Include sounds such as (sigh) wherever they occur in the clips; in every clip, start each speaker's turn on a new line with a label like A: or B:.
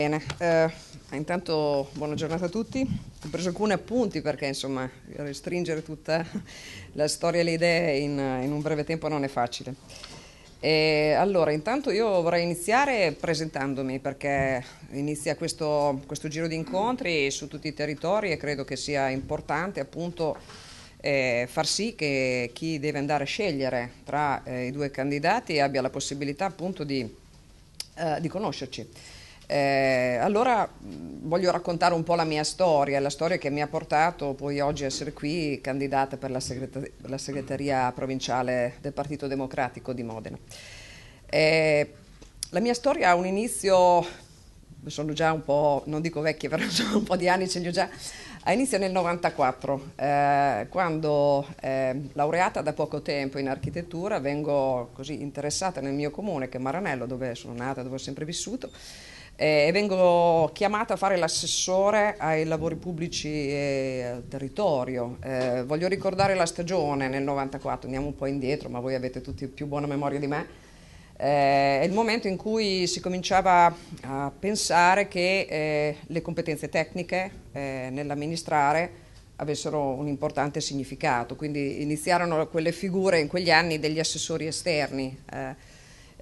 A: Bene, eh, intanto buona giornata a tutti. Ho preso alcuni appunti perché insomma restringere tutta la storia e le idee in, in un breve tempo non è facile. E allora, intanto io vorrei iniziare presentandomi perché inizia questo, questo giro di incontri su tutti i territori e credo che sia importante appunto eh, far sì che chi deve andare a scegliere tra eh, i due candidati abbia la possibilità appunto di, eh, di conoscerci. Eh, allora mm, voglio raccontare un po' la mia storia, la storia che mi ha portato poi oggi a essere qui candidata per la, segreter- la segreteria provinciale del Partito Democratico di Modena. Eh, la mia storia ha un inizio, sono già un po', non dico vecchia, però (laughs) sono un po' di anni, ce li ho già, ha inizio nel 94, eh, quando ehm, laureata da poco tempo in architettura vengo così interessata nel mio comune che è Maranello, dove sono nata, dove ho sempre vissuto eh, e vengo chiamata a fare l'assessore ai lavori pubblici e eh, al territorio. Eh, voglio ricordare la stagione nel 94, andiamo un po' indietro, ma voi avete tutti più buona memoria di me. Eh, è il momento in cui si cominciava a pensare che eh, le competenze tecniche nell'amministrare avessero un importante significato, quindi iniziarono quelle figure in quegli anni degli assessori esterni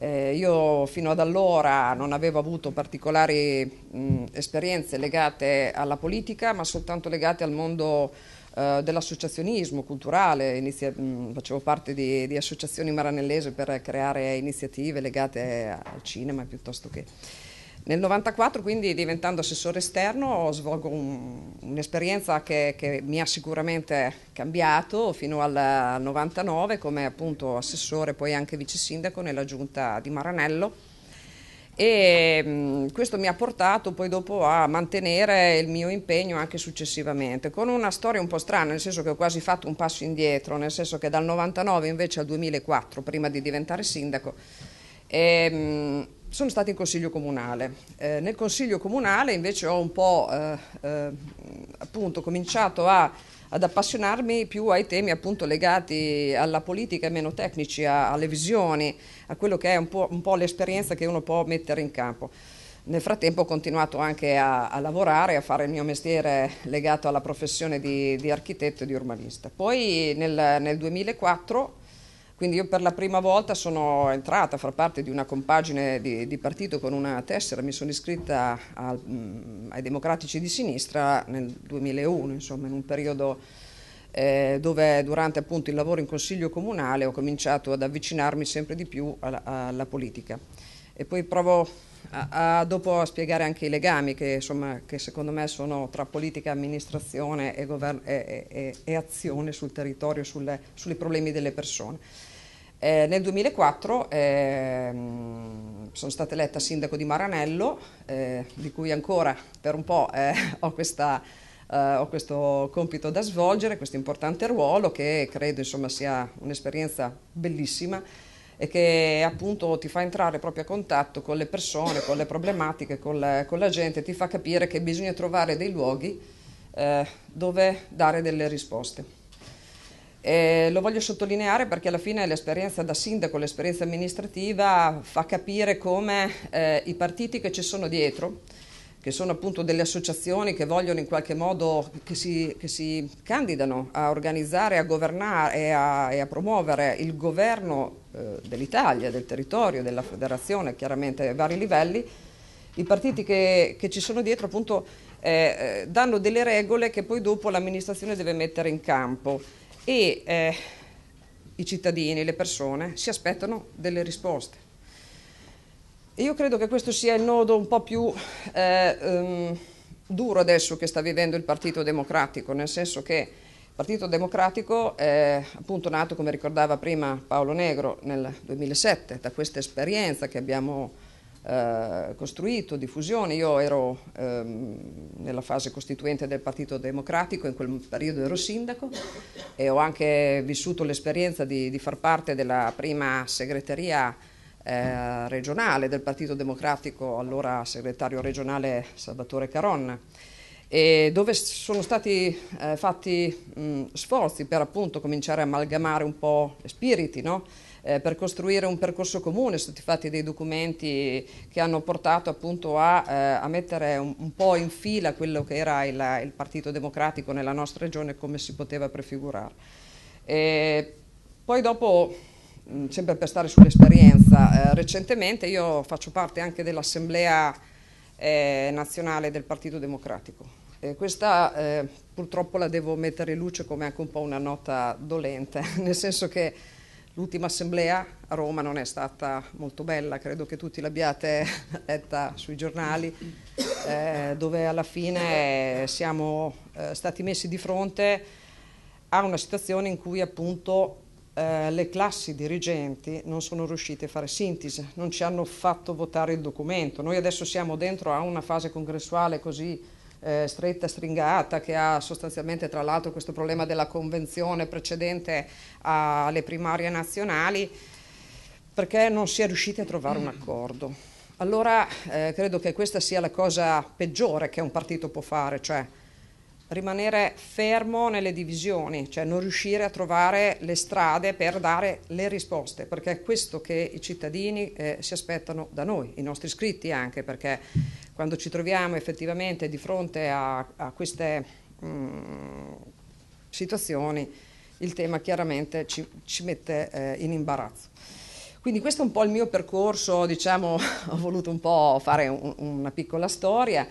A: eh, io fino ad allora non avevo avuto particolari mh, esperienze legate alla politica, ma soltanto legate al mondo eh, dell'associazionismo culturale, Inizia mh, facevo parte di, di, associazioni maranellese per creare iniziative legate al cinema piuttosto che nel 1994, quindi diventando assessore esterno, svolgo un'esperienza un che, che, mi ha sicuramente cambiato fino al 1999 come appunto assessore, poi anche vice sindaco nella giunta di Maranello. E mh, questo mi ha portato poi dopo a mantenere il mio impegno anche successivamente, con una storia un po' strana, nel senso che ho quasi fatto un passo indietro, nel senso che dal 1999 invece al 2004, prima di diventare sindaco, e, ehm, mh, sono stata in consiglio comunale. Eh, nel consiglio comunale invece ho un po' eh, eh, appunto cominciato a, ad appassionarmi più ai temi appunto legati alla politica e meno tecnici, a, alle visioni, a quello che è un po', un po' l'esperienza che uno può mettere in campo. Nel frattempo ho continuato anche a, a, lavorare, a fare il mio mestiere legato alla professione di, di architetto e di urbanista. Poi nel, nel 2004 quindi io per la prima volta sono entrata a far parte di una compagine di, di partito con una tessera, mi sono iscritta al, mm, ai Democratici di Sinistra nel 2001, insomma in un periodo eh, dove durante appunto il lavoro in Consiglio Comunale ho cominciato ad avvicinarmi sempre di più alla, alla politica. E poi provo a, a, dopo a spiegare anche i legami che, insomma, che, secondo me sono tra politica, amministrazione e, e, e, e azione sul territorio, sulle, sui problemi delle persone. Eh, nel 2004 ehm, sono stata eletta sindaco di Maranello, eh, di cui ancora per un po' eh, (laughs) ho, questa, eh, ho, questo compito da svolgere, questo importante ruolo che credo insomma, sia un'esperienza bellissima e che appunto ti fa entrare proprio a contatto con le persone, con le problematiche, con la, con la gente, ti fa capire che bisogna trovare dei luoghi eh, dove dare delle risposte. Eh, lo voglio sottolineare perché alla fine l'esperienza da sindaco, l'esperienza amministrativa fa capire come eh, i partiti che ci sono dietro, che sono appunto delle associazioni che vogliono in qualche modo, che si, che si candidano a organizzare, a governare e a, e a promuovere il governo eh, dell'Italia, del territorio, della federazione, chiaramente a vari livelli, i partiti che, che ci sono dietro appunto eh, eh, danno delle regole che poi dopo l'amministrazione deve mettere in campo e eh, i cittadini, le persone si aspettano delle risposte. E io credo che questo sia il nodo un po' più eh, um, duro adesso che sta vivendo il Partito Democratico, nel senso che il Partito Democratico è appunto nato, come ricordava prima Paolo Negro, nel 2007, da questa esperienza che abbiamo eh, costruito, diffusione. Io ero ehm, nella fase costituente del Partito Democratico, in quel periodo ero sindaco e ho anche vissuto l'esperienza di, di far parte della prima segreteria eh, regionale del Partito Democratico, allora segretario regionale Salvatore Caronna dove sono stati eh, fatti mh, sforzi per appunto cominciare a amalgamare un po' spiriti, no? eh, per costruire un percorso comune, sono stati fatti dei documenti che hanno portato appunto a, eh, a mettere un, un, po' in fila quello che era il, il, Partito Democratico nella nostra regione come si poteva prefigurare. E poi dopo, mh, mm, sempre per stare sull'esperienza, eh, recentemente io faccio parte anche dell'Assemblea eh, Nazionale del Partito Democratico. Eh, questa eh, purtroppo la devo mettere in luce come anche un po' una nota dolente, (laughs) nel senso che L'ultima assemblea a Roma non è stata molto bella, credo che tutti l'abbiate (laughs) letta sui giornali, eh, dove alla fine siamo eh, stati messi di fronte a una situazione in cui appunto eh, le classi dirigenti non sono riuscite a fare sintesi, non ci hanno fatto votare il documento. Noi adesso siamo dentro a una fase congressuale così eh, stretta, stringata, che ha sostanzialmente tra l'altro questo problema della convenzione precedente alle primarie nazionali, perché non si è riusciti a trovare un mm. accordo. Allora eh, credo che questa sia la cosa peggiore che un partito può fare, cioè rimanere fermo nelle divisioni, cioè non riuscire a trovare le strade per dare le risposte, perché è questo che i cittadini eh, si aspettano da noi, i nostri iscritti anche, perché quando ci troviamo effettivamente di fronte a, a queste mh, mm, situazioni il tema chiaramente ci, ci mette eh, in imbarazzo. Quindi questo è un po' il mio percorso, diciamo, (laughs) ho voluto un po' fare un, una piccola storia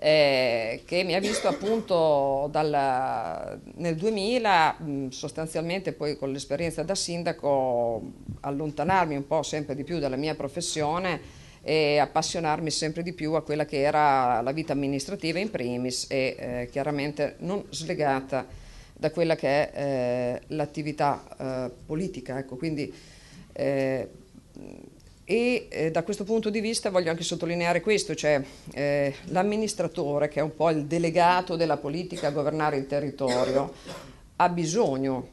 A: eh, che mi ha visto appunto dal, nel 2000 mm, sostanzialmente poi con l'esperienza da sindaco allontanarmi un po' sempre di più dalla mia professione e appassionarmi sempre di più a quella che era la vita amministrativa in primis e eh, chiaramente non slegata da quella che è eh, l'attività eh, politica. Ecco, quindi eh, e eh, da questo punto di vista voglio anche sottolineare questo, cioè eh, l'amministratore, che è un po' il delegato della politica a governare il territorio, ha bisogno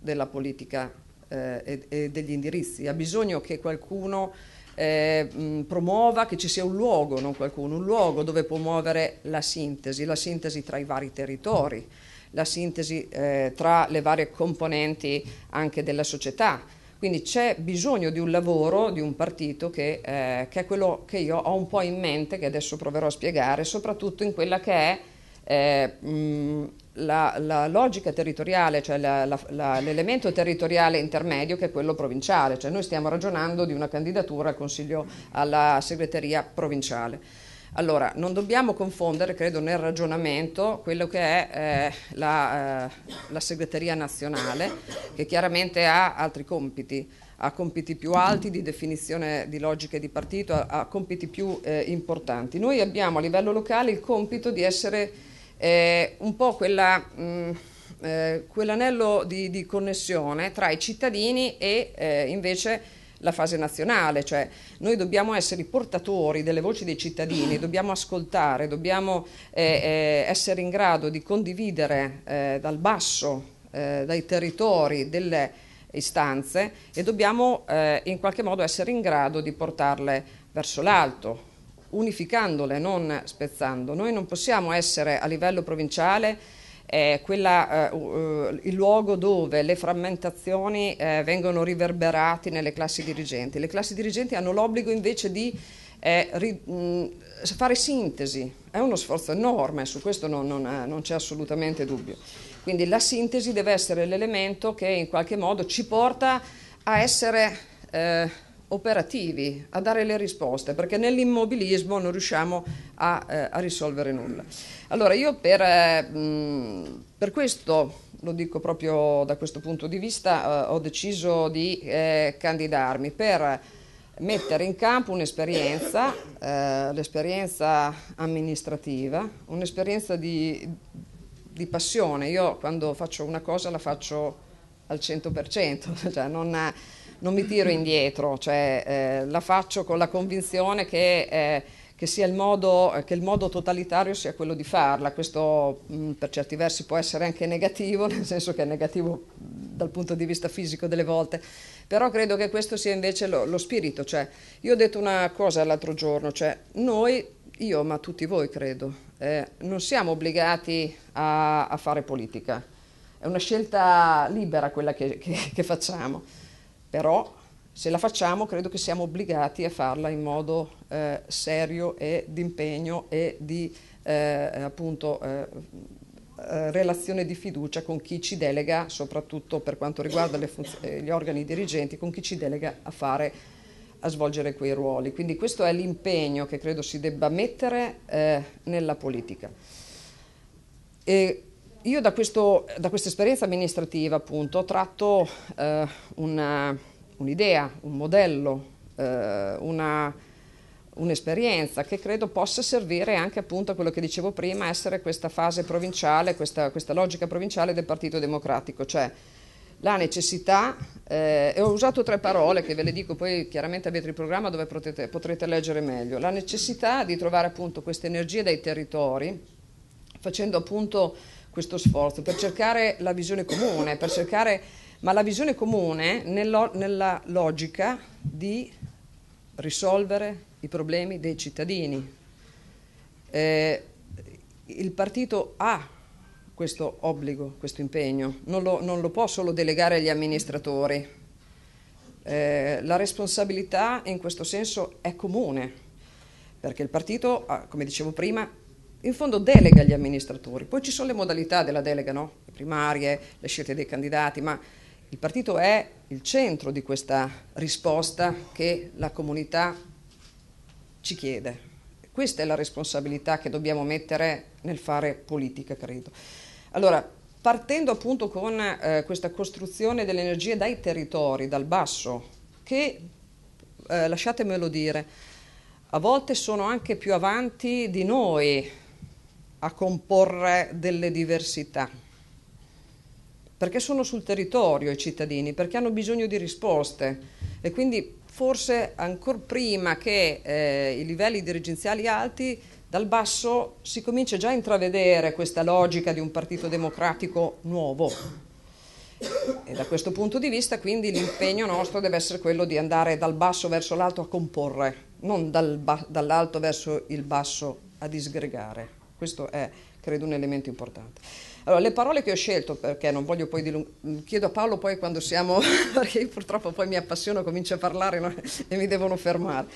A: della politica eh, e, e, degli indirizzi, ha bisogno che qualcuno eh, mh, promuova, che ci sia un luogo, non qualcuno, un luogo dove può muovere la sintesi, la sintesi tra i vari territori, la sintesi eh, tra le varie componenti anche della società quindi c'è bisogno di un lavoro, di un partito che, eh, che, è quello che io ho un po' in mente, che adesso proverò a spiegare, soprattutto in quella che è eh, mh, la, la, logica territoriale, cioè la, la, l'elemento territoriale intermedio che è quello provinciale, cioè noi stiamo ragionando di una candidatura al Consiglio alla segreteria provinciale. Allora, non dobbiamo confondere, credo, nel ragionamento quello che è eh, la, eh, la, segreteria nazionale, che chiaramente ha altri compiti, ha compiti più alti di definizione di logiche di partito, ha, ha compiti più eh, importanti. Noi abbiamo a livello locale il compito di essere eh, un po' quella, mh, mm, eh, quell'anello di, di, connessione tra i cittadini e eh, invece la fase nazionale, cioè noi dobbiamo essere i portatori delle voci dei cittadini, dobbiamo ascoltare, dobbiamo eh, eh essere in grado di condividere eh, dal basso, eh, dai territori, delle istanze e dobbiamo eh, in qualche modo essere in grado di portarle verso l'alto, unificandole, non spezzando. Noi non possiamo essere a livello provinciale è quella, eh, eh, il luogo dove le frammentazioni eh, vengono riverberate nelle classi dirigenti. Le classi dirigenti hanno l'obbligo invece di eh, ri, mh, fare sintesi, è uno sforzo enorme, su questo non, non, eh, non c'è assolutamente dubbio. Quindi la sintesi deve essere l'elemento che in qualche modo ci porta a essere eh, operativi, a dare le risposte, perché nell'immobilismo non riusciamo a, eh, a risolvere nulla. Allora io per, eh, per, questo, lo dico proprio da questo punto di vista, eh, ho deciso di eh, candidarmi per mettere in campo un'esperienza, eh, l'esperienza amministrativa, un'esperienza di, di passione. Io quando faccio una cosa la faccio al 100%, (laughs) cioè non... Ha, non mi tiro indietro, cioè, eh, la faccio con la convinzione che, eh, che, sia il modo, che il modo totalitario sia quello di farla. Questo mh, mm, per certi versi può essere anche negativo, (laughs) nel senso che è negativo dal punto di vista fisico delle volte, però credo che questo sia invece lo, lo spirito. Cioè, io ho detto una cosa l'altro giorno, cioè, noi, io ma tutti voi credo, eh, non siamo obbligati a, a, fare politica. È una scelta libera quella che, che, che facciamo però se la facciamo credo che siamo obbligati a farla in modo eh, serio e d'impegno e di eh, appunto eh, eh relazione di fiducia con chi ci delega, soprattutto per quanto riguarda eh, gli organi dirigenti, con chi ci delega a fare a svolgere quei ruoli. Quindi questo è l'impegno che credo si debba mettere eh, nella politica. E io da, questa esperienza amministrativa appunto ho tratto eh, un'idea, un, modello, eh, un'esperienza che credo possa servire anche appunto a quello che dicevo prima, essere questa fase provinciale, questa, questa logica provinciale del Partito Democratico, cioè la necessità, eh, e ho usato tre parole che ve le dico poi chiaramente avete il programma dove potete, potrete leggere meglio, la necessità di trovare appunto queste energie dai territori, facendo appunto questo sforzo, per cercare la visione comune, cercare, ma la visione comune nella, nella logica di risolvere i problemi dei cittadini. Eh, il partito ha questo obbligo, questo impegno, non lo, non lo può solo delegare agli amministratori. Eh, la responsabilità in questo senso è comune, perché il partito, come dicevo prima, in fondo delega gli amministratori, poi ci sono le modalità della delega, no? le primarie, le scelte dei candidati, ma il partito è il centro di questa risposta che la comunità ci chiede. Questa è la responsabilità che dobbiamo mettere nel fare politica, credo. Allora, partendo appunto con eh, questa costruzione delle energie dai territori, dal basso, che, eh, lasciatemelo dire, a volte sono anche più avanti di noi a comporre delle diversità, perché sono sul territorio i cittadini, perché hanno bisogno di risposte e quindi forse ancora prima che eh, i livelli dirigenziali alti dal basso si comincia già a intravedere questa logica di un partito democratico nuovo. E da questo punto di vista quindi l'impegno nostro deve essere quello di andare dal basso verso l'alto a comporre, non dal dall'alto verso il basso a disgregare. Questo è, credo, un elemento importante. Allora, le parole che ho scelto, perché non voglio poi dilungare, chiedo a Paolo poi quando siamo, (laughs) perché io purtroppo poi mi appassiono, comincio a parlare no? (laughs) e mi devono fermare.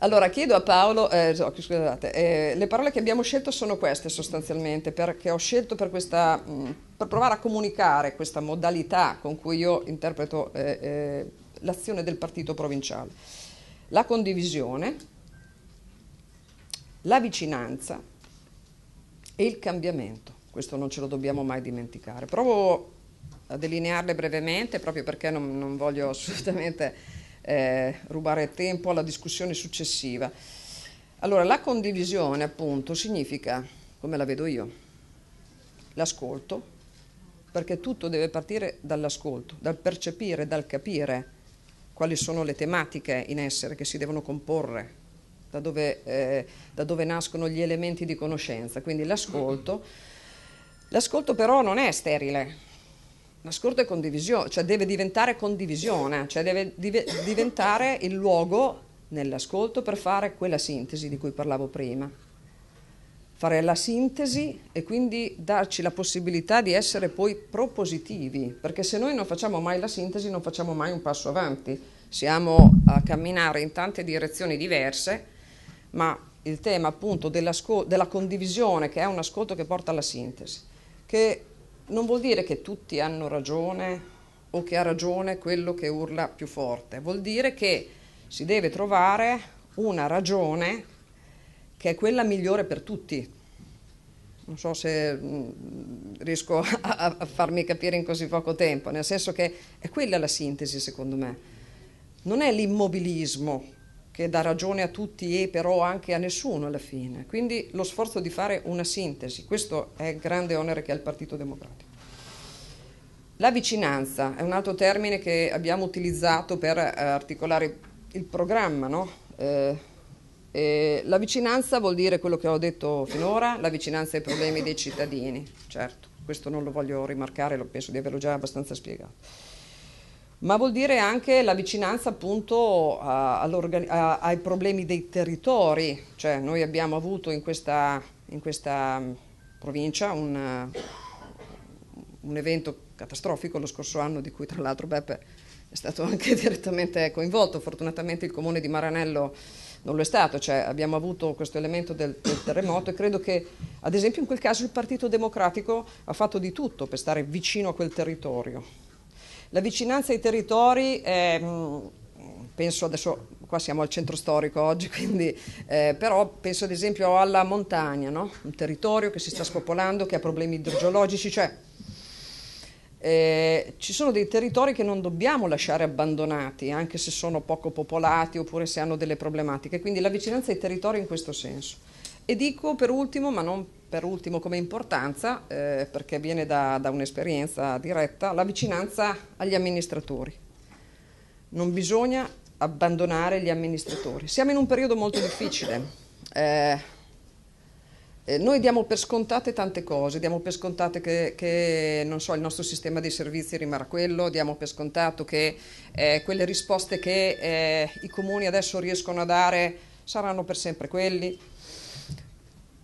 A: Allora, chiedo a Paolo, eh, scusate, eh, le parole che abbiamo scelto sono queste sostanzialmente, perché ho scelto per, questa, mh, mm, per provare a comunicare questa modalità con cui io interpreto eh, eh l'azione del partito provinciale. La condivisione, la vicinanza, e il cambiamento. Questo non ce lo dobbiamo mai dimenticare. Provo a delinearle brevemente proprio perché non, non voglio assolutamente eh, rubare tempo alla discussione successiva. Allora, la condivisione appunto significa, come la vedo io, l'ascolto, perché tutto deve partire dall'ascolto, dal percepire, dal capire quali sono le tematiche in essere che si devono comporre da dove, eh, da dove nascono gli elementi di conoscenza, quindi l'ascolto. L'ascolto però non è sterile, L'ascolto è condivisione, cioè deve diventare condivisione, cioè deve div diventare il luogo nell'ascolto per fare quella sintesi di cui parlavo prima. Fare la sintesi e quindi darci la possibilità di essere poi propositivi, perché se noi non facciamo mai la sintesi non facciamo mai un passo avanti, siamo a camminare in tante direzioni diverse ma il tema appunto della, condivisione, che è un ascolto che porta alla sintesi, che non vuol dire che tutti hanno ragione o che ha ragione quello che urla più forte, vuol dire che si deve trovare una ragione che è quella migliore per tutti. Non so se mm, riesco a, farmi capire in così poco tempo, nel senso che è quella la sintesi secondo me. Non è l'immobilismo che dà ragione a tutti e però anche a nessuno alla fine. Quindi lo sforzo di fare una sintesi, questo è il grande onere che ha il Partito Democratico. La vicinanza è un altro termine che abbiamo utilizzato per eh, articolare il programma. No? Eh, la vicinanza vuol dire quello che ho detto finora, la vicinanza ai problemi dei cittadini, certo, questo non lo voglio rimarcare, penso di averlo già abbastanza spiegato ma vuol dire anche la vicinanza appunto a, a, ai problemi dei territori, cioè noi abbiamo avuto in questa, in questa mm, provincia un, un, evento catastrofico lo scorso anno di cui tra l'altro Beppe è stato (laughs) anche direttamente coinvolto, fortunatamente il comune di Maranello non lo è stato, cioè abbiamo avuto questo elemento del, del terremoto e credo che ad esempio in quel caso il Partito Democratico ha fatto di tutto per stare vicino a quel territorio. La vicinanza ai territori è, mm, penso adesso qua siamo al centro storico oggi, (laughs) quindi, eh, però penso ad esempio alla montagna, no? un territorio che si sta spopolando, che ha problemi idrogeologici, cioè eh, ci sono dei territori che non dobbiamo lasciare abbandonati, anche se sono poco popolati oppure se hanno delle problematiche, quindi la vicinanza ai territori in questo senso. E dico per ultimo, ma non per ultimo come importanza, eh, perché viene da, da un'esperienza diretta, la vicinanza agli amministratori. Non bisogna abbandonare gli amministratori. Siamo in un periodo molto difficile. Eh, eh noi diamo per scontate tante cose, diamo per scontate che, che so, il nostro sistema dei servizi rimarrà quello, diamo per scontato che eh, quelle risposte che eh, i comuni adesso riescono a dare saranno per sempre quelli,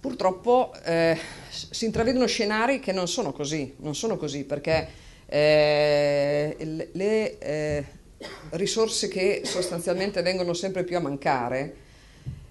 A: Purtroppo eh, si intravedono scenari che non sono così, non sono così perché eh, le eh, risorse che sostanzialmente vengono sempre più a mancare,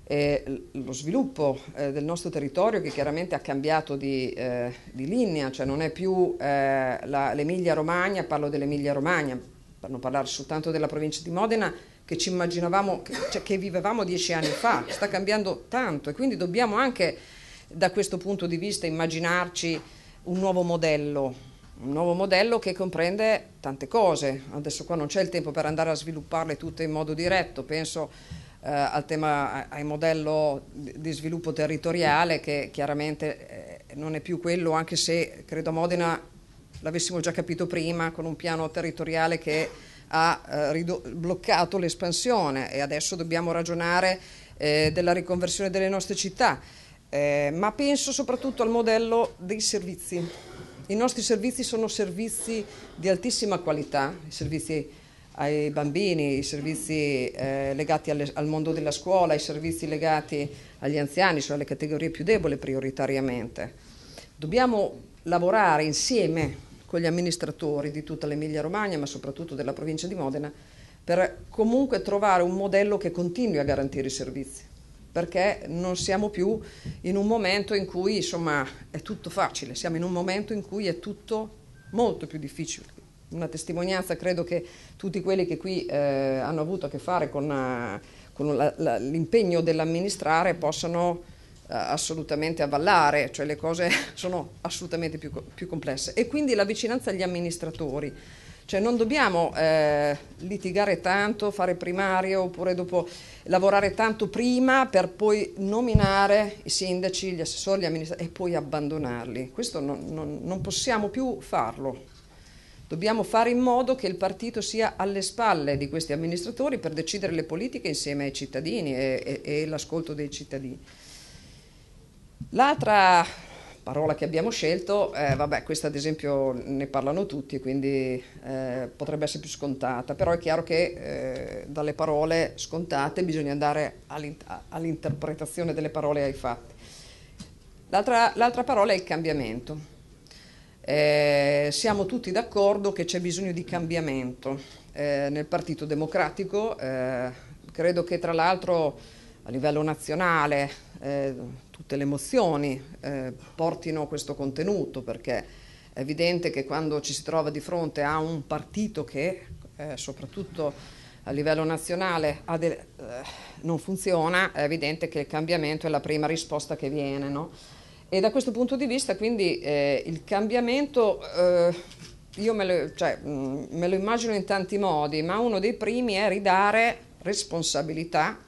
A: eh, lo sviluppo eh, del nostro territorio che chiaramente ha cambiato di, eh, di linea, cioè non è più l'Emilia Romagna, parlo dell'Emilia Romagna, per non parlare soltanto della provincia di Modena, che ci immaginavamo, cioè che vivevamo dieci anni fa, sta cambiando tanto e quindi dobbiamo anche da questo punto di vista immaginarci un nuovo modello un nuovo modello che comprende tante cose. Adesso qua non c'è il tempo per andare a svilupparle tutte in modo diretto, penso eh, al tema ai modello di sviluppo territoriale che chiaramente eh, non è più quello, anche se credo a Modena l'avessimo già capito prima con un piano territoriale che ha eh, bloccato l'espansione e adesso dobbiamo ragionare eh, della riconversione delle nostre città eh, ma penso soprattutto al modello dei servizi. I nostri servizi sono servizi di altissima qualità, i servizi ai bambini, i servizi eh, legati alle, al mondo della scuola, i servizi legati agli anziani, cioè alle categorie più deboli prioritariamente. Dobbiamo lavorare insieme con gli amministratori di tutta l'Emilia Romagna, ma soprattutto della provincia di Modena, per comunque trovare un modello che continui a garantire i servizi perché non siamo più in un momento in cui insomma è tutto facile, siamo in un momento in cui è tutto molto più difficile. Una testimonianza credo che tutti quelli che qui eh, hanno avuto a che fare con, eh, con la, la, l'impegno dell'amministrare possano eh, assolutamente avvallare, cioè le cose (laughs) sono assolutamente più, più complesse. E quindi la vicinanza agli amministratori cioè non dobbiamo eh, litigare tanto, fare primario oppure dopo lavorare tanto prima per poi nominare i sindaci, gli assessori, gli amministratori e poi abbandonarli. Questo non, non, non possiamo più farlo. Dobbiamo fare in modo che il partito sia alle spalle di questi amministratori per decidere le politiche insieme ai cittadini e, e, e l'ascolto dei cittadini. L'altra parola che abbiamo scelto, eh, vabbè, questa ad esempio ne parlano tutti, quindi eh, potrebbe essere più scontata, però è chiaro che eh, dalle parole scontate bisogna andare all'interpretazione delle parole ai fatti. L'altra, l'altra parola è il cambiamento. Eh, siamo tutti d'accordo che c'è bisogno di cambiamento eh, nel Partito Democratico, eh, credo che tra l'altro a livello nazionale eh, tutte le emozioni eh, portino questo contenuto, perché è evidente che quando ci si trova di fronte a un partito che eh, soprattutto a livello nazionale delle, eh, non funziona, è evidente che il cambiamento è la prima risposta che viene. No? E da questo punto di vista quindi eh, il cambiamento eh, io me lo, cioè, mm, me lo immagino in tanti modi, ma uno dei primi è ridare responsabilità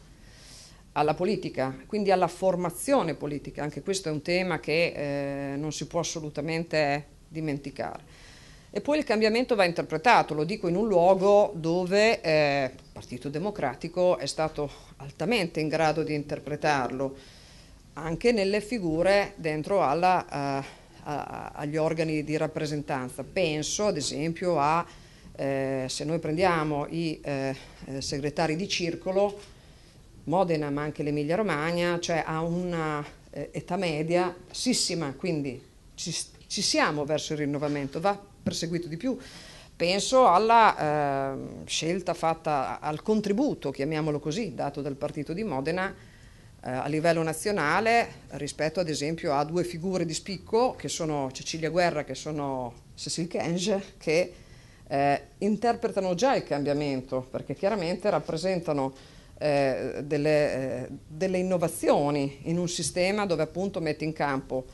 A: alla politica, quindi alla formazione politica. Anche questo è un tema che eh, non si può assolutamente dimenticare. E poi il cambiamento va interpretato, lo dico in un luogo dove eh, il Partito Democratico è stato altamente in grado di interpretarlo, anche nelle figure dentro alla, eh, a, agli organi di rappresentanza. Penso ad esempio a, eh, se noi prendiamo i eh, eh, segretari di circolo, Modena ma anche l'Emilia Romagna, cioè ha un'età eh, media bassissima, quindi ci, ci, siamo verso il rinnovamento, va perseguito di più. Penso alla eh, scelta fatta, al contributo, chiamiamolo così, dato dal partito di Modena eh, a livello nazionale rispetto ad esempio a due figure di spicco che sono Cecilia Guerra, che sono Cecil Kenge, che eh, interpretano già il cambiamento perché chiaramente rappresentano eh, delle, eh, delle, innovazioni in un sistema dove appunto metti in campo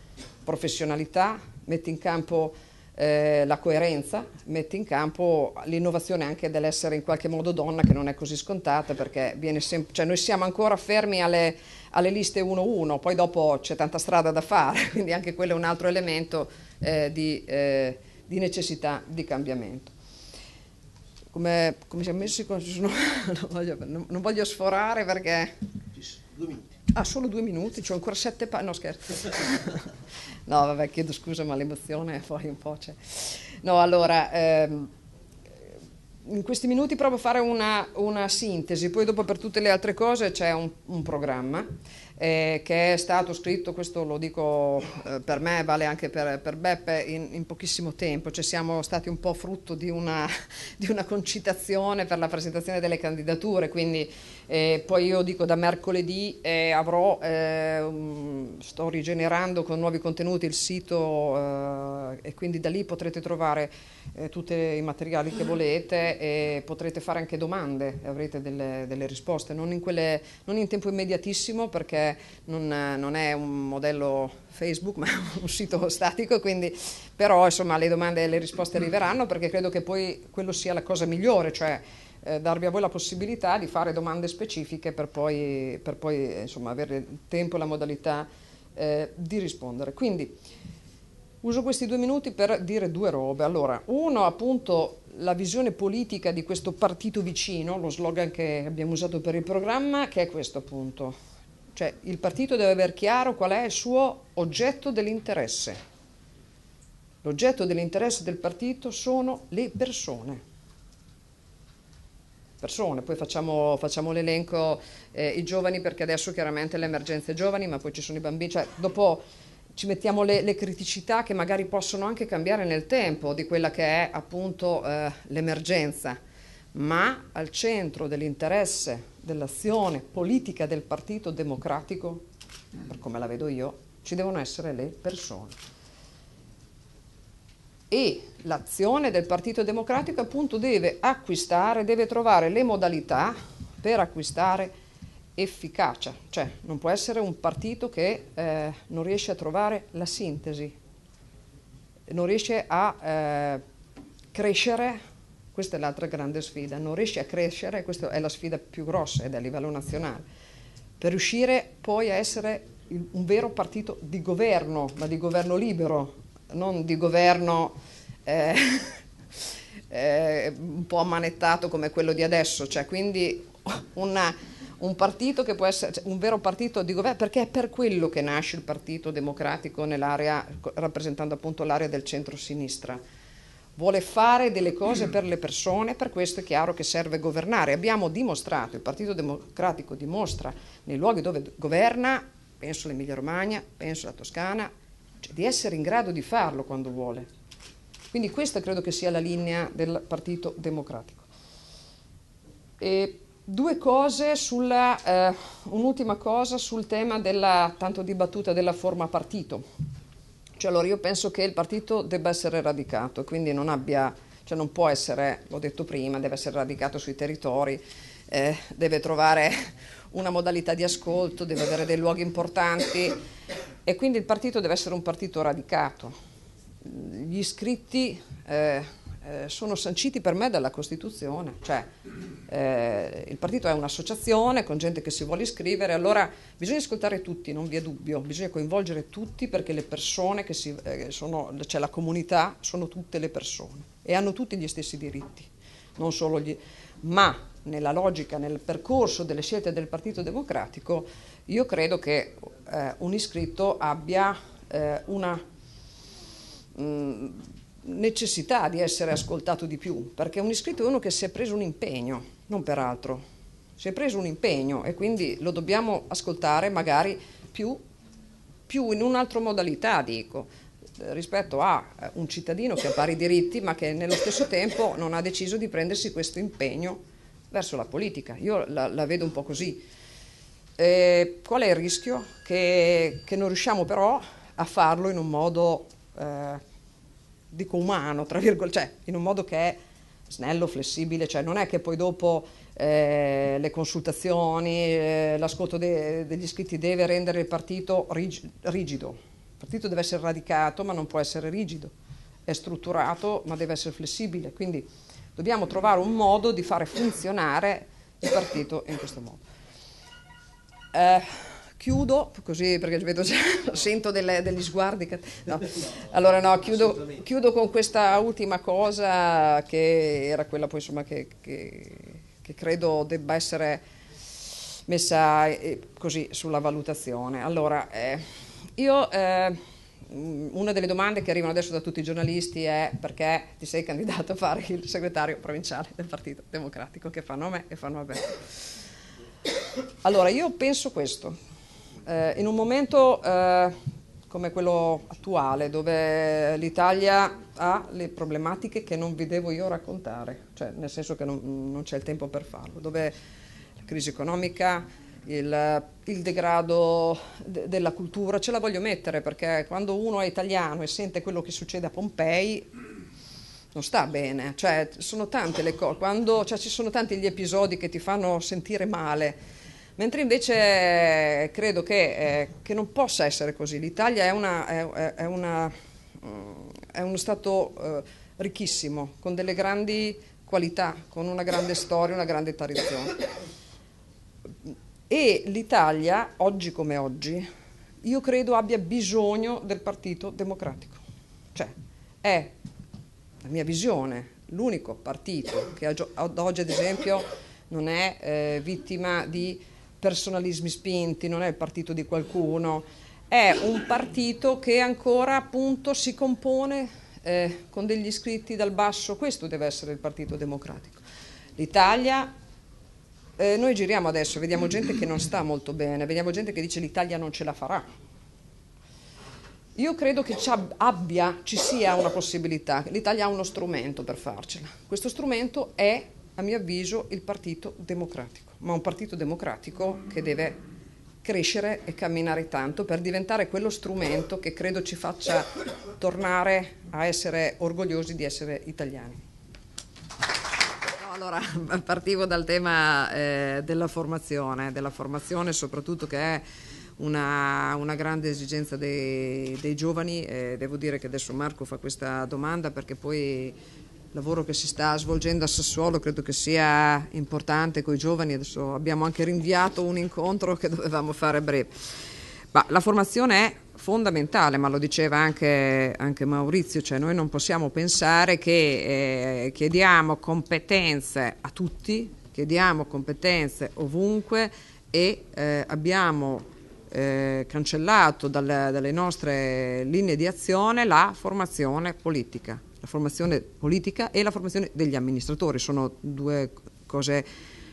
A: professionalità, metti in campo eh, la coerenza, metti in campo l'innovazione anche dell'essere in qualche modo donna che non è così scontata perché viene cioè noi siamo ancora fermi alle, alle liste 1-1, poi dopo c'è tanta strada da fare, (laughs) quindi anche quello è un altro elemento eh, di, eh, di necessità di cambiamento come, come siamo messi, sono, (laughs) non, voglio, non, voglio, sforare perché... Due minuti. Ah, solo due minuti, ho ancora sette pagine, no scherzo. (laughs) no, vabbè, chiedo scusa, ma l'emozione poi un po' c'è. Cioè. No, allora, ehm, in questi minuti provo a fare una, una, sintesi, poi dopo per tutte le altre cose c'è un, un programma eh, che è stato scritto, questo lo dico eh, per me, vale anche per, per Beppe, in, in, pochissimo tempo, cioè siamo stati un po' frutto di una, (laughs) di una concitazione per la presentazione delle candidature, quindi eh, poi io dico da mercoledì eh, avrò, eh, sto rigenerando con nuovi contenuti il sito eh, e quindi da lì potrete trovare tutti i materiali che volete e potrete fare anche domande, e avrete delle, delle risposte, non in, quelle, non in tempo immediatissimo perché non, non è un modello Facebook, (laughs) ma un sito statico, quindi però insomma le domande e le risposte arriveranno perché credo che poi quello sia la cosa migliore, cioè eh, darvi a voi la possibilità di fare domande specifiche per poi, per poi eh, insomma, avere il tempo e la modalità eh, di rispondere. Quindi uso questi due minuti per dire due robe. Allora, uno appunto la visione politica di questo partito vicino, lo slogan che abbiamo usato per il programma, che è questo appunto cioè il partito deve aver chiaro qual è il suo oggetto dell'interesse. L'oggetto dell'interesse del partito sono le persone. Persone. Poi facciamo, facciamo l'elenco eh, i giovani perché adesso chiaramente l'emergenza è giovani, ma poi ci sono i bambini, cioè dopo ci mettiamo le, le criticità che magari possono anche cambiare nel tempo di quella che è appunto eh, l'emergenza, ma al centro dell'interesse dell'azione politica del Partito Democratico, per come la vedo io, ci devono essere le persone. E l'azione del Partito Democratico appunto deve acquistare, deve trovare le modalità per acquistare efficacia, cioè non può essere un partito che eh, non riesce a trovare la sintesi, non riesce a eh, crescere questa è l'altra grande sfida, non riesci a crescere, questa è la sfida più grossa ed è a livello nazionale, per riuscire poi a essere un vero partito di governo, ma di governo libero, non di governo eh, (laughs) eh, un po' ammanettato come quello di adesso, cioè quindi (laughs) una, un partito che può essere cioè, un vero partito di governo, perché è per quello che nasce il Partito Democratico nell'area, rappresentando appunto l'area del centro-sinistra vuole fare delle cose per le persone, per questo è chiaro che serve governare. Abbiamo dimostrato, il Partito Democratico dimostra nei luoghi dove governa, penso all'Emilia Romagna, penso alla Toscana, cioè di essere in grado di farlo quando vuole. Quindi questa credo che sia la linea del Partito Democratico. E due cose sulla, eh, un'ultima cosa sul tema della tanto dibattuta della forma partito. Cioè, allora io penso che il partito debba essere radicato, quindi non abbia, cioè non può essere, l'ho detto prima, deve essere radicato sui territori, eh, deve trovare (laughs) una modalità di ascolto, deve avere dei luoghi importanti e quindi il partito deve essere un partito radicato. Gli iscritti eh, eh, sono sanciti per me dalla Costituzione, cioè eh, il partito è un'associazione con gente che si vuole iscrivere, allora bisogna ascoltare tutti, non vi è dubbio, bisogna coinvolgere tutti perché le persone che si, eh, sono, cioè la comunità sono tutte le persone e hanno tutti gli stessi diritti, non solo gli... ma nella logica, nel percorso delle scelte del Partito Democratico, io credo che eh, un iscritto abbia eh, una... Mh, mm, necessità di essere ascoltato di più, perché un iscritto è uno che si è preso un impegno, non per altro. Si è preso un impegno e quindi lo dobbiamo ascoltare magari più, più in un'altra modalità, dico, rispetto a eh, un cittadino che ha pari diritti ma che nello stesso tempo non ha deciso di prendersi questo impegno verso la politica. Io la, la vedo un po' così. E eh, qual è il rischio? Che, che, non riusciamo però a farlo in un modo... Eh, dico umano, tra virgolette, cioè in un modo che è snello, flessibile, cioè non è che poi dopo eh, le consultazioni, eh, l'ascolto de- degli iscritti deve rendere il partito rig- rigido. Il partito deve essere radicato ma non può essere rigido, è strutturato ma deve essere flessibile, quindi dobbiamo trovare un modo di fare funzionare il partito in questo modo. Eh, chiudo così perché vedo, (laughs) cioè, sento delle, degli sguardi. No. Allora no, chiudo, chiudo, con questa ultima cosa che era quella poi insomma che, che, che credo debba essere messa eh, così sulla valutazione. Allora, eh, io eh, una delle domande che arrivano adesso da tutti i giornalisti è perché ti sei candidato a fare il segretario provinciale del Partito Democratico, che fanno a me e fanno a me. Allora, io penso questo. Eh, in un momento eh, come quello attuale, dove l'Italia ha le problematiche che non vi devo io raccontare, cioè nel senso che non, non c'è il tempo per farlo, dove la crisi economica, il, il, degrado de, della cultura, ce la voglio mettere perché quando uno è italiano e sente quello che succede a Pompei non sta bene, cioè sono tante le cose, quando, cioè, ci sono tanti gli episodi che ti fanno sentire male Mentre invece credo che, eh, che non possa essere così. L'Italia è, una, è, è, una, mm, è, uno Stato eh, ricchissimo, con delle grandi qualità, con una grande storia, una grande tradizione. E l'Italia, oggi come oggi, io credo abbia bisogno del Partito Democratico. Cioè, è, la mia visione, l'unico partito che ad oggi, ad esempio, non è eh, vittima di personalismi spinti, non è il partito di qualcuno, è un partito che ancora appunto si compone eh, con degli iscritti dal basso, questo deve essere il Partito Democratico. L'Italia, eh, noi giriamo adesso, vediamo gente che non sta molto bene, vediamo gente che dice l'Italia non ce la farà. Io credo che ci abbia, ci sia una possibilità, l'Italia ha uno strumento per farcela. Questo strumento è, a mio avviso, il Partito Democratico ma un partito democratico che deve crescere e camminare tanto per diventare quello strumento che credo ci faccia tornare a essere orgogliosi di essere italiani. Allora, (laughs) partivo dal tema eh, della formazione, della formazione soprattutto che è una, una, grande esigenza dei, dei giovani. Eh, devo dire che adesso Marco fa questa domanda perché poi lavoro che si sta svolgendo a Sassuolo credo che sia importante con i giovani, adesso abbiamo anche rinviato un incontro che dovevamo fare a breve. Ma la formazione è fondamentale, ma lo diceva anche, anche Maurizio, cioè noi non possiamo pensare che eh, chiediamo competenze a tutti, chiediamo competenze ovunque e eh, abbiamo eh, cancellato dal, dalle nostre linee di azione la formazione politica la formazione politica e la formazione degli amministratori, sono due cose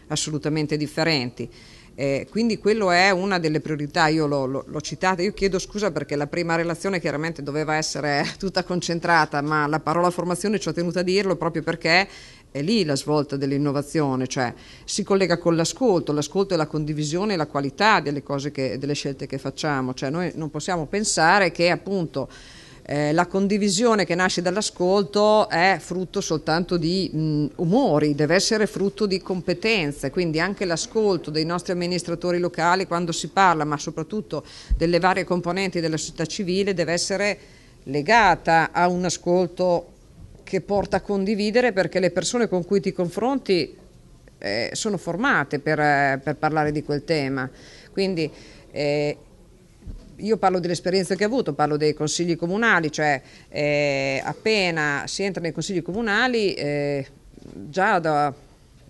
A: assolutamente differenti. Eh, quindi quello è una delle priorità, io l'ho, citata, io chiedo scusa perché la prima relazione chiaramente doveva essere (laughs) tutta concentrata, ma la parola formazione ci ho tenuto a dirlo proprio perché è lì la svolta dell'innovazione, cioè si collega con l'ascolto, l'ascolto è la condivisione e la qualità delle, cose che, delle scelte che facciamo, cioè noi non possiamo pensare che appunto eh, la condivisione che nasce dall'ascolto è frutto soltanto di mh, mm, umori, deve essere frutto di competenze, quindi anche l'ascolto dei nostri amministratori locali quando si parla, ma soprattutto delle varie componenti della società civile, deve essere legata a un ascolto che porta a condividere perché le persone con cui ti confronti eh, sono formate per, eh, per, parlare di quel tema. Quindi, eh, io parlo dell'esperienza che ho avuto, parlo dei consigli comunali, cioè eh, appena si entra nei consigli comunali eh, già da,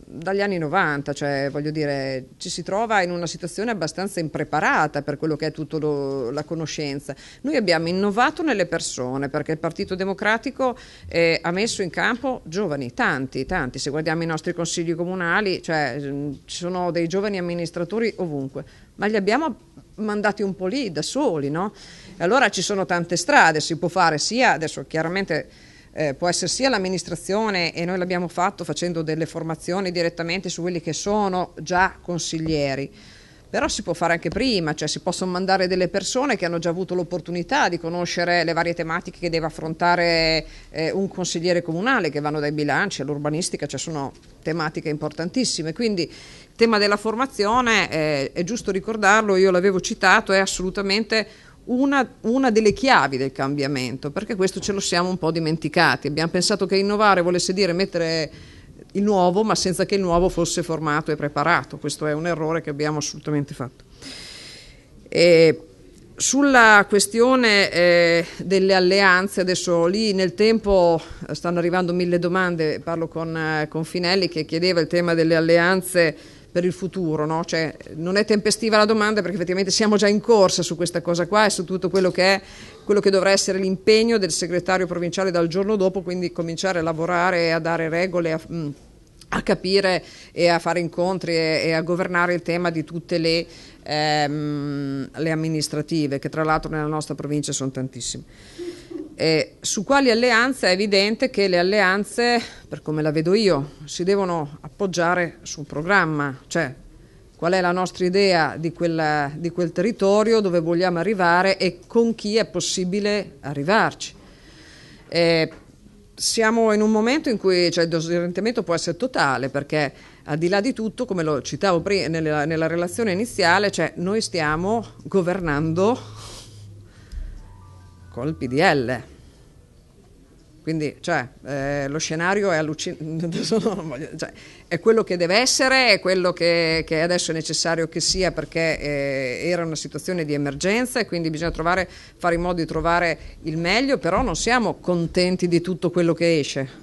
A: dagli anni 90, cioè voglio dire ci si trova in una situazione abbastanza impreparata per quello che è tutta la conoscenza. Noi abbiamo innovato nelle persone perché il Partito Democratico eh, ha messo in campo giovani, tanti, tanti, se guardiamo i nostri consigli comunali, cioè, mh, mm, ci sono dei giovani amministratori ovunque, ma li abbiamo mandati un po' lì da soli, no? allora ci sono tante strade, si può fare sia, adesso chiaramente eh, può essere sia l'amministrazione, e noi l'abbiamo fatto facendo delle formazioni direttamente su quelli che sono già consiglieri, però si può fare anche prima, cioè si possono mandare delle persone che hanno già avuto l'opportunità di conoscere le varie tematiche che deve affrontare eh, un consigliere comunale, che vanno dai bilanci all'urbanistica, cioè sono tematiche importantissime. Quindi tema della formazione, eh, è giusto ricordarlo, io l'avevo citato, è assolutamente una, una, delle chiavi del cambiamento, perché questo ce lo siamo un po' dimenticati. Abbiamo pensato che innovare volesse dire mettere il nuovo, ma senza che il nuovo fosse formato e preparato. Questo è un errore che abbiamo assolutamente fatto. E sulla questione eh, delle alleanze, adesso lì nel tempo eh, stanno arrivando mille domande, parlo con, eh, con Finelli che chiedeva il tema delle alleanze per il futuro, no? cioè, non è tempestiva la domanda perché effettivamente siamo già in corsa su questa cosa qua e su tutto quello che, è, quello che dovrà essere l'impegno del segretario provinciale dal giorno dopo, quindi cominciare a lavorare, a dare regole, a, mh, mm, a capire e a fare incontri e, e a governare il tema di tutte le, ehm, le amministrative, che tra l'altro nella nostra provincia sono tantissime. E su quali alleanze è evidente che le alleanze, per come la vedo io, si devono appoggiare su un programma, cioè qual è la nostra idea di, quella, di quel territorio, dove vogliamo arrivare e con chi è possibile arrivarci. E siamo in un momento in cui cioè, il disorientamento può essere totale perché al di là di tutto, come lo citavo prima, nella, nella relazione iniziale, cioè, noi stiamo governando col PDL. Quindi cioè, eh, lo scenario è allucinante, (laughs) cioè, è quello che deve essere, è quello che, che adesso è necessario che sia perché eh, era una situazione di emergenza e quindi bisogna trovare, fare in modo di trovare il meglio, però non siamo contenti di tutto quello che esce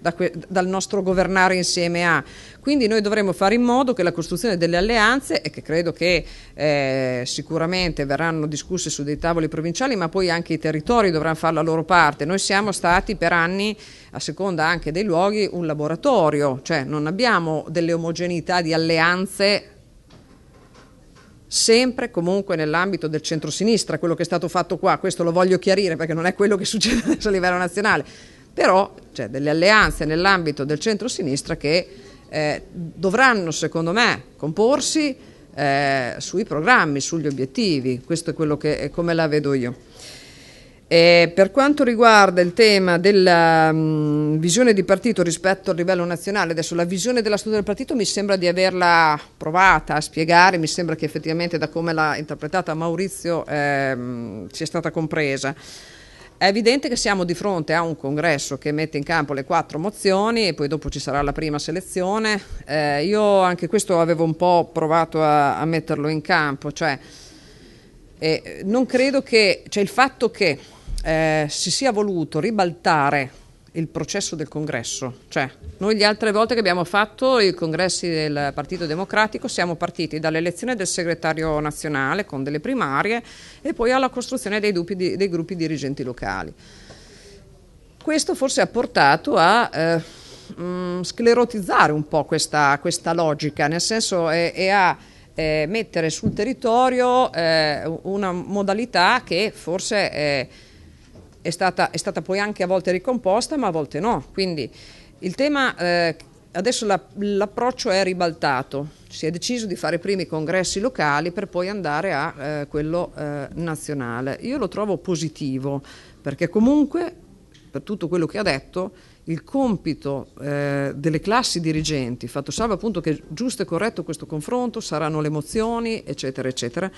A: da dal nostro governare insieme a. Quindi noi dovremo fare in modo che la costruzione delle alleanze, e che credo che eh, sicuramente verranno discusse su dei tavoli provinciali, ma poi anche i territori dovranno fare la loro parte. Noi siamo stati per anni, a seconda anche dei luoghi, un laboratorio, cioè non abbiamo delle omogeneità di alleanze sempre comunque nell'ambito del centrosinistra, quello che è stato fatto qua, questo lo voglio chiarire perché non è quello che succede (laughs) adesso a livello nazionale, però c'è cioè, delle alleanze nell'ambito del centro-sinistra che eh, dovranno, secondo me, comporsi eh, sui programmi, sugli obiettivi, questo è quello che è come la vedo io. E per quanto riguarda il tema della mh, mm, visione di partito rispetto al livello nazionale, adesso la visione della storia del partito mi sembra di averla provata a spiegare, mi sembra che effettivamente da come l'ha interpretata Maurizio eh, sia stata compresa. È evidente che siamo di fronte a un congresso che mette in campo le quattro mozioni e poi dopo ci sarà la prima selezione. Eh, io anche questo avevo un po' provato a, a metterlo in campo, cioè eh, non credo che cioè il fatto che eh, si sia voluto ribaltare il processo del congresso. Cioè, noi le altre volte che abbiamo fatto i congressi del Partito Democratico siamo partiti dall'elezione del segretario nazionale con delle primarie e poi alla costruzione dei, di, dei gruppi dirigenti locali. Questo forse ha portato a eh, mh, mm, sclerotizzare un po' questa, questa logica, nel senso è, e a eh, mettere sul territorio eh, una modalità che forse eh, è stata, è stata poi anche a volte ricomposta ma a volte no. Quindi il tema eh, adesso l'approccio è ribaltato, si è deciso di fare prima i congressi locali per poi andare a eh, quello eh, nazionale. Io lo trovo positivo perché comunque, per tutto quello che ha detto, il compito eh, delle classi dirigenti, fatto salvo appunto che è giusto e corretto questo confronto, saranno le emozioni, eccetera, eccetera,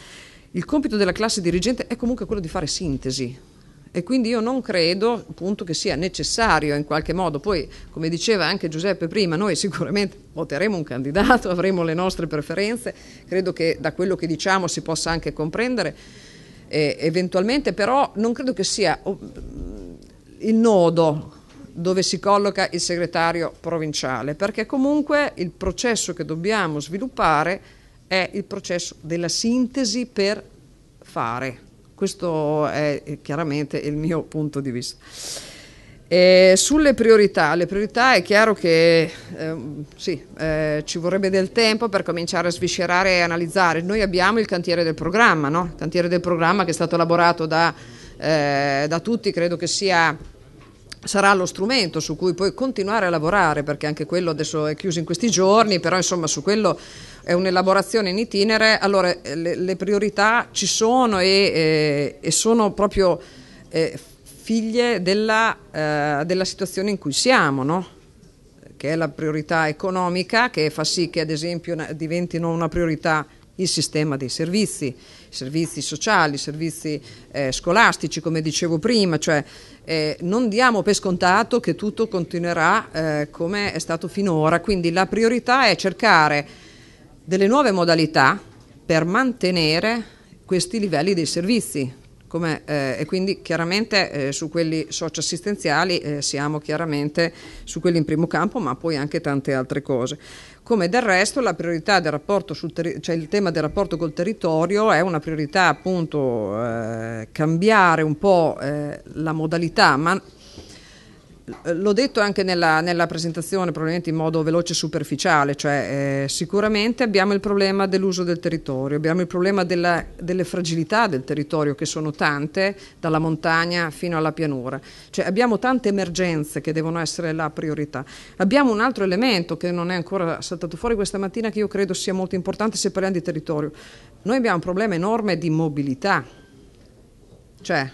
A: il compito della classe dirigente è comunque quello di fare sintesi e quindi io non credo appunto, che sia necessario in qualche modo, poi come diceva anche Giuseppe prima, noi sicuramente voteremo un candidato, (laughs) avremo le nostre preferenze, credo che da quello che diciamo si possa anche comprendere, e, eventualmente però non credo che sia oh, mm, il nodo dove si colloca il segretario provinciale, perché comunque il processo che dobbiamo sviluppare è il processo della sintesi per fare questo è eh, chiaramente il mio punto di vista. E eh, sulle priorità, le priorità è chiaro che eh, sì, eh, ci vorrebbe del tempo per cominciare a sviscerare e analizzare. Noi abbiamo il cantiere del programma, no? il cantiere del programma che è stato elaborato da, eh, da tutti, credo che sia sarà lo strumento su cui poi continuare a lavorare, perché anche quello adesso è chiuso in questi giorni, però insomma su quello è un'elaborazione in itinere, allora eh, le, le priorità ci sono e, e, eh, e sono proprio eh, figlie della, eh, della, situazione in cui siamo, no? che è la priorità economica che fa sì che ad esempio diventino una priorità il sistema dei servizi, i servizi sociali, i servizi eh, scolastici come dicevo prima, cioè eh, non diamo per scontato che tutto continuerà eh, come è stato finora, quindi la priorità è cercare delle nuove modalità per mantenere questi livelli dei servizi, come, eh, e quindi chiaramente eh, su quelli socioassistenziali eh, siamo chiaramente su quelli in primo campo ma poi anche tante altre cose. Come del resto la priorità del rapporto sul ter- cioè il tema del rapporto col territorio è una priorità appunto eh, cambiare un po' eh, la modalità ma eh, l'ho detto anche nella, nella, presentazione, probabilmente in modo veloce e superficiale, cioè eh, sicuramente abbiamo il problema dell'uso del territorio, abbiamo il problema della, delle fragilità del territorio che sono tante, dalla montagna fino alla pianura, cioè abbiamo tante emergenze che devono essere la priorità. Abbiamo un altro elemento che non è ancora saltato fuori questa mattina che io credo sia molto importante se parliamo di territorio. Noi abbiamo un problema enorme di mobilità, cioè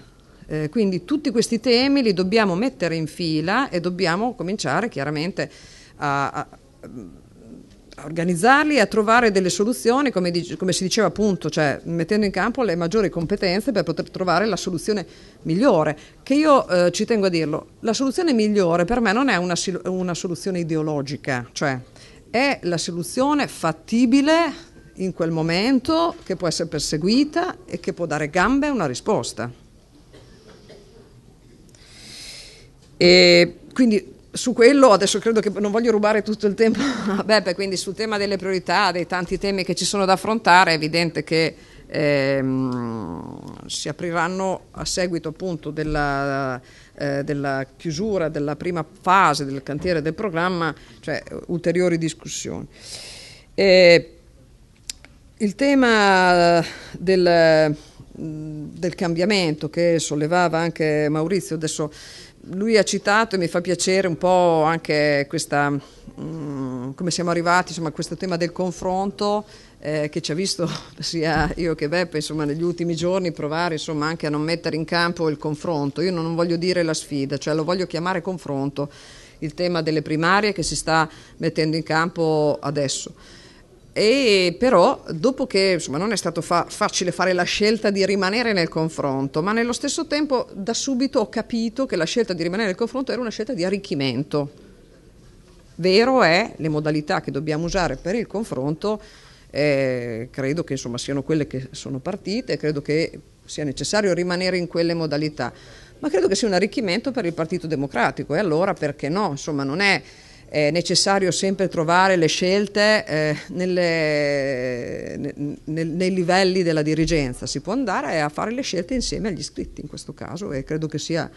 A: eh, quindi tutti questi temi li dobbiamo mettere in fila e dobbiamo cominciare chiaramente a, a, a organizzarli e a trovare delle soluzioni, come, dice, come si diceva appunto, cioè mettendo in campo le maggiori competenze per poter trovare la soluzione migliore. Che io eh, ci tengo a dirlo, la soluzione migliore per me non è una, una soluzione ideologica, cioè è la soluzione fattibile in quel momento, che può essere perseguita e che può dare gambe a una risposta. E quindi su quello adesso credo che non voglio rubare tutto il tempo (laughs) a Beppe, quindi sul tema delle priorità, dei tanti temi che ci sono da affrontare, è evidente che ehm, si apriranno a seguito appunto della, eh, della, chiusura della prima fase del cantiere del programma, cioè eh, ulteriori discussioni. E il tema del, del cambiamento che sollevava anche Maurizio adesso lui ha citato e mi fa piacere un po' anche questa, um, come siamo arrivati insomma, a questo tema del confronto eh, che ci ha visto (laughs) sia io che Beppe insomma, negli ultimi giorni provare insomma, anche a non mettere in campo il confronto. Io non voglio dire la sfida, cioè lo voglio chiamare confronto, il tema delle primarie che si sta mettendo in campo adesso. E però dopo che insomma, non è stato fa- facile fare la scelta di rimanere nel confronto, ma nello stesso tempo da subito ho capito che la scelta di rimanere nel confronto era una scelta di arricchimento. Vero è le modalità che dobbiamo usare per il confronto, eh, credo che insomma, siano quelle che sono partite, credo che sia necessario rimanere in quelle modalità, ma credo che sia un arricchimento per il Partito Democratico e allora perché no? Insomma non è è necessario sempre trovare le scelte eh, nelle, ne, nei livelli della dirigenza, si può andare a fare le scelte insieme agli iscritti in questo caso e credo che sia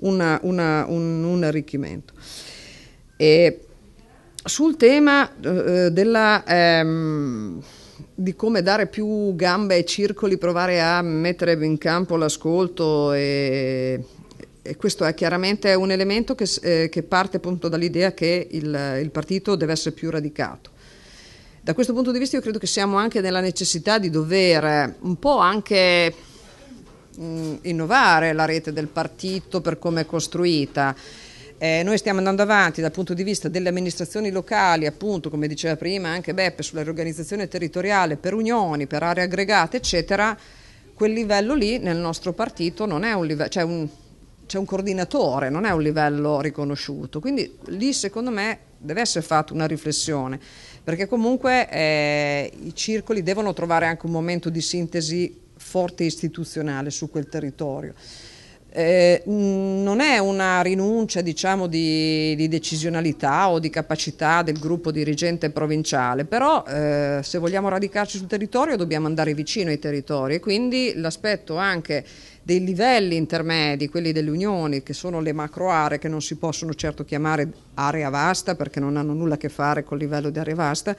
A: una, una, un, un, arricchimento. E sul tema eh, della, ehm, di come dare più gambe ai circoli, provare a mettere in campo l'ascolto e e questo è chiaramente un elemento che, eh, che parte appunto dall'idea che il, il partito deve essere più radicato. Da questo punto di vista io credo che siamo anche nella necessità di dover eh, un po' anche mm, innovare la rete del partito per come è costruita. Eh, noi stiamo andando avanti dal punto di vista delle amministrazioni locali, appunto, come diceva prima anche Beppe, sulla riorganizzazione territoriale per unioni, per aree aggregate, eccetera. Quel livello lì nel nostro partito non è un livello, cioè un, c'è un coordinatore, non è un livello riconosciuto. Quindi lì secondo me deve essere fatta una riflessione, perché comunque eh, i circoli devono trovare anche un momento di sintesi forte istituzionale su quel territorio. Eh, mm, non è una rinuncia diciamo, di, di, decisionalità o di capacità del gruppo dirigente provinciale, però eh, se vogliamo radicarci sul territorio dobbiamo andare vicino ai territori e quindi l'aspetto anche dei livelli intermedi, quelli delle unioni, che sono le macro aree che non si possono certo chiamare area vasta perché non hanno nulla a che fare col livello di area vasta.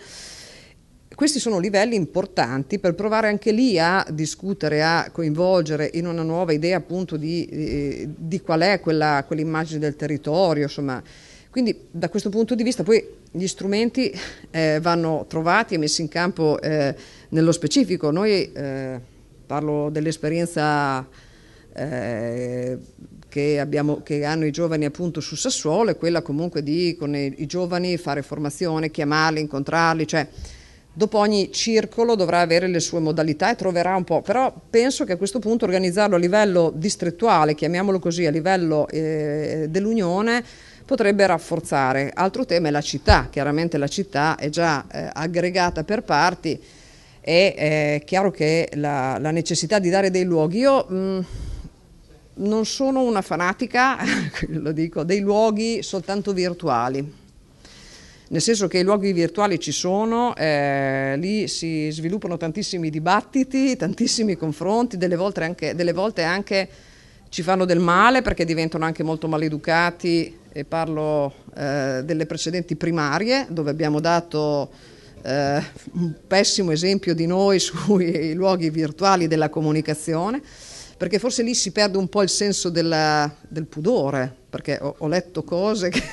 A: Questi sono livelli importanti per provare anche lì a discutere, a coinvolgere in una nuova idea appunto di, eh, di qual è quella, quell'immagine del territorio, insomma. Quindi da questo punto di vista poi gli strumenti eh, vanno trovati e messi in campo eh, nello specifico. Noi, eh, parlo dell'esperienza eh, che, abbiamo, che, hanno i giovani appunto su Sassuolo è quella comunque di con i, i giovani fare formazione, chiamarli, incontrarli, cioè dopo ogni circolo dovrà avere le sue modalità e troverà un po', però penso che a questo punto organizzarlo a livello distrettuale, chiamiamolo così, a livello eh, dell'Unione potrebbe rafforzare. Altro tema è la città, chiaramente la città è già eh, aggregata per parti e eh, è chiaro che la, la, necessità di dare dei luoghi. Io, mh, non sono una fanatica, (laughs) lo dico, dei luoghi soltanto virtuali. Nel senso che i luoghi virtuali ci sono, eh, lì si sviluppano tantissimi dibattiti, tantissimi confronti, delle volte, anche, delle volte anche ci fanno del male perché diventano anche molto maleducati e parlo eh, delle precedenti primarie dove abbiamo dato eh, un pessimo esempio di noi (laughs) sui luoghi virtuali della comunicazione perché forse lì si perde un po' il senso della, del pudore, perché ho, ho letto cose che...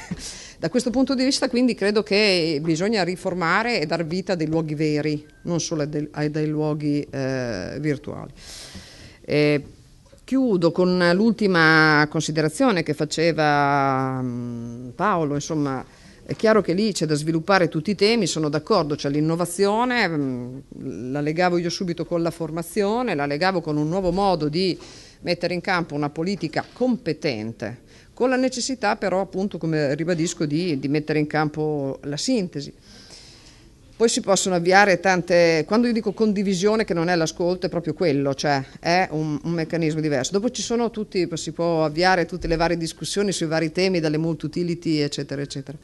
A: (laughs) Da questo punto di vista quindi credo che bisogna riformare e dar vita a dei luoghi veri, non solo ai dei luoghi eh, virtuali. E chiudo con l'ultima considerazione che faceva mm, Paolo, insomma, è chiaro che lì c'è da sviluppare tutti i temi, sono d'accordo, c'è l'innovazione, mm, la legavo io subito con la formazione, la legavo con un nuovo modo di mettere in campo una politica competente, con la necessità però appunto, come ribadisco, di, di mettere in campo la sintesi. Poi si possono avviare tante, quando io dico condivisione che non è l'ascolto è proprio quello, cioè è un, un meccanismo diverso. Dopo ci sono tutti, si può avviare tutte le varie discussioni sui vari temi, dalle multi utility eccetera eccetera.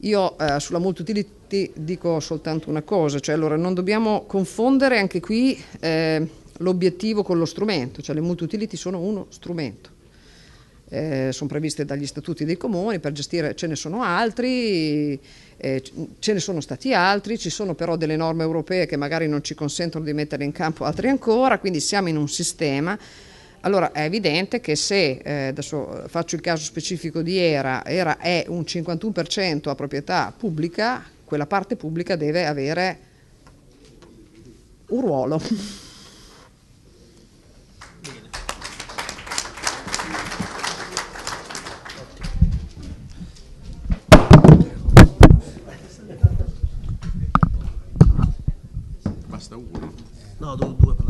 A: Io eh, sulla multi-utility dico soltanto una cosa, cioè allora non dobbiamo confondere anche qui eh, l'obiettivo con lo strumento, cioè le multi-utility sono uno strumento. Eh, sono previste dagli statuti dei comuni per gestire, ce ne sono altri, eh, ce ne sono stati altri, ci sono però delle norme europee che magari non ci consentono di mettere in campo altri ancora, quindi siamo in un sistema allora è evidente che se, eh, adesso eh, faccio il caso specifico di ERA, ERA è un 51% a proprietà pubblica, quella parte pubblica deve avere un ruolo. Basta uno. No, due.